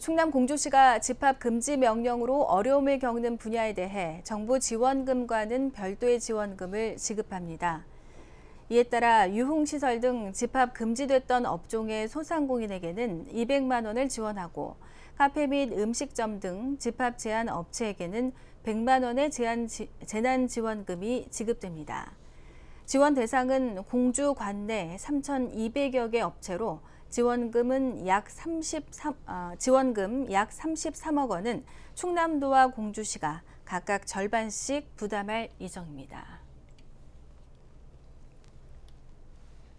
충남 공주시가 집합 금지 명령으로 어려움을 겪는 분야에 대해 정부 지원금과는 별도의 지원금을 지급합니다. 이에 따라 유흥시설 등 집합 금지됐던 업종의 소상공인에게는 200만 원을 지원하고 카페 및 음식점 등 집합 제한 업체에게는 100만 원의 제한 재난 지원금이 지급됩니다. 지원 대상은 공주 관내 3,200여 개 업체로 지원금은 약 33, 어, 지원금 약 33억 원은 충남도와 공주시가 각각 절반씩 부담할 예정입니다.